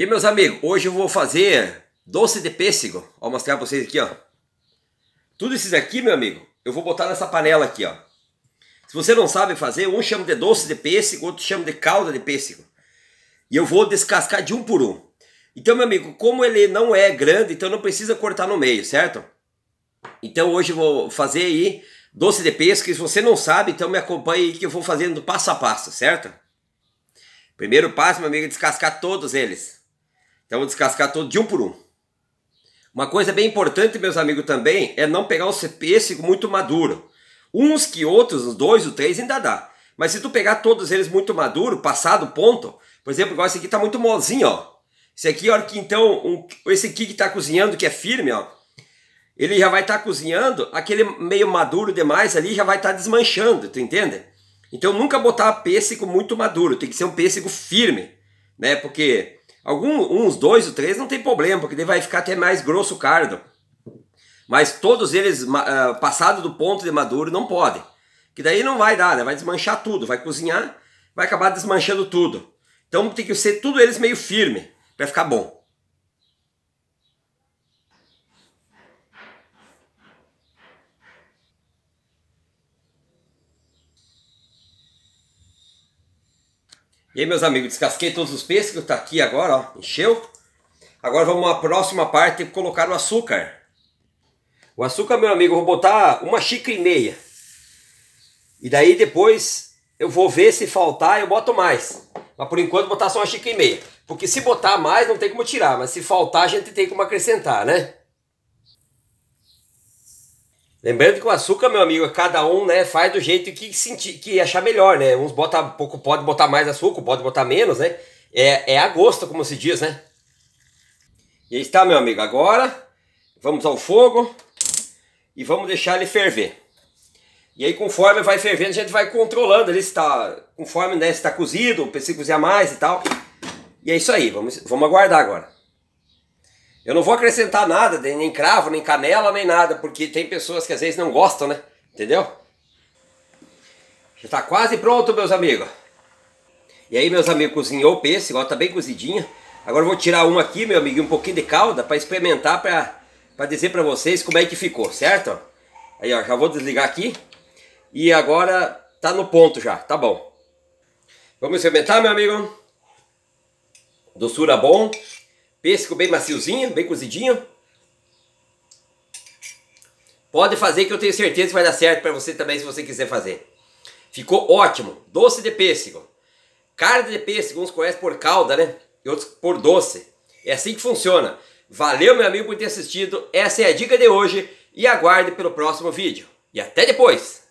E aí, meus amigos, hoje eu vou fazer doce de pêssego. Vou mostrar pra vocês aqui, ó. Tudo esses aqui, meu amigo, eu vou botar nessa panela aqui, ó. Se você não sabe fazer, um chama de doce de pêssego, outro chama de calda de pêssego. E eu vou descascar de um por um. Então, meu amigo, como ele não é grande, então não precisa cortar no meio, certo? Então hoje eu vou fazer aí doce de pêssego. E se você não sabe, então me acompanhe aí que eu vou fazendo passo a passo, certo? Primeiro passo, meu amigo, é descascar todos eles. Então vou descascar todo de um por um. Uma coisa bem importante, meus amigos, também é não pegar o pêssego muito maduro. Uns que outros, uns dois ou três ainda dá. Mas se tu pegar todos eles muito maduro, passado ponto, por exemplo, igual esse aqui tá muito mozinho ó. Esse aqui, olha que então, um, esse aqui que tá cozinhando, que é firme, ó. Ele já vai estar tá cozinhando, aquele meio maduro demais ali já vai estar tá desmanchando, tu entende? Então nunca botar pêssego muito maduro, tem que ser um pêssego firme, né? Porque Alguns, uns dois ou três não tem problema, porque daí vai ficar até mais grosso o cardo. Mas todos eles uh, passado do ponto de maduro não podem. Que daí não vai dar, né? Vai desmanchar tudo, vai cozinhar, vai acabar desmanchando tudo. Então tem que ser tudo eles meio firme para ficar bom. E aí, meus amigos, descasquei todos os pêssegos, tá aqui agora, ó, encheu. Agora vamos à próxima parte, colocar o açúcar. O açúcar, meu amigo, eu vou botar uma xícara e meia. E daí depois eu vou ver se faltar, eu boto mais. Mas por enquanto vou botar só uma xícara e meia. Porque se botar mais não tem como tirar, mas se faltar a gente tem como acrescentar, né? Lembrando que o açúcar, meu amigo, cada um né, faz do jeito que sentir, que achar melhor, né? Uns bota pouco, pode botar mais açúcar, pode botar menos, né? É, é a gosto, como se diz, né? E aí está, meu amigo. Agora vamos ao fogo e vamos deixar ele ferver. E aí, conforme vai fervendo, a gente vai controlando ali se está, conforme né, se está cozido, se cozinhar mais e tal. E é isso aí. Vamos, vamos aguardar agora. Eu não vou acrescentar nada, nem cravo, nem canela, nem nada, porque tem pessoas que às vezes não gostam, né? Entendeu? Já está quase pronto, meus amigos. E aí, meus amigos, cozinhou o pêssego, ó, tá bem cozidinha. Agora eu vou tirar um aqui, meu amigo, um pouquinho de calda para experimentar, para dizer para vocês como é que ficou, certo? Aí, ó, já vou desligar aqui. E agora tá no ponto já, tá bom. Vamos experimentar, meu amigo. Doçura bom. Pêssego bem maciozinho, bem cozidinho. Pode fazer que eu tenho certeza que vai dar certo para você também se você quiser fazer. Ficou ótimo. Doce de pêssego. Carne de pêssego, uns conhecem por calda, né? E outros por doce. É assim que funciona. Valeu, meu amigo, por ter assistido. Essa é a dica de hoje e aguarde pelo próximo vídeo. E até depois!